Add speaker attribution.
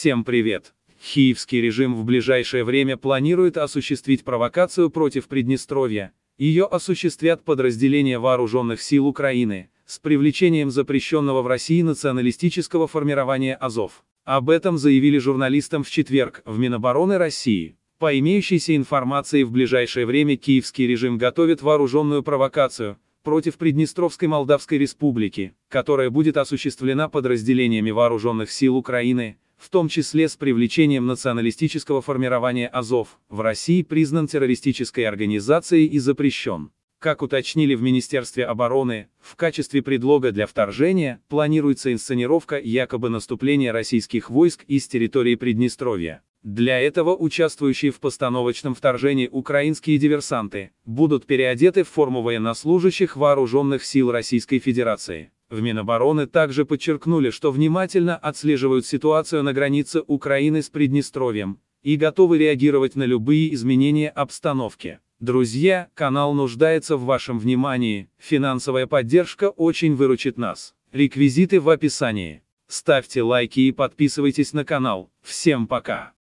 Speaker 1: Всем привет! Киевский режим в ближайшее время планирует осуществить провокацию против Приднестровья. Ее осуществят подразделения вооруженных сил Украины с привлечением запрещенного в России националистического формирования АЗОВ. Об этом заявили журналистам в четверг в Минобороны России. По имеющейся информации в ближайшее время киевский режим готовит вооруженную провокацию против Приднестровской Молдавской Республики, которая будет осуществлена подразделениями вооруженных сил Украины, в том числе с привлечением националистического формирования АЗОВ, в России признан террористической организацией и запрещен. Как уточнили в Министерстве обороны, в качестве предлога для вторжения планируется инсценировка якобы наступления российских войск из территории Приднестровья. Для этого участвующие в постановочном вторжении украинские диверсанты будут переодеты в форму военнослужащих вооруженных сил Российской Федерации. В Минобороны также подчеркнули, что внимательно отслеживают ситуацию на границе Украины с Приднестровьем и готовы реагировать на любые изменения обстановки. Друзья, канал нуждается в вашем внимании, финансовая поддержка очень выручит нас. Реквизиты в описании. Ставьте лайки и подписывайтесь на канал. Всем пока!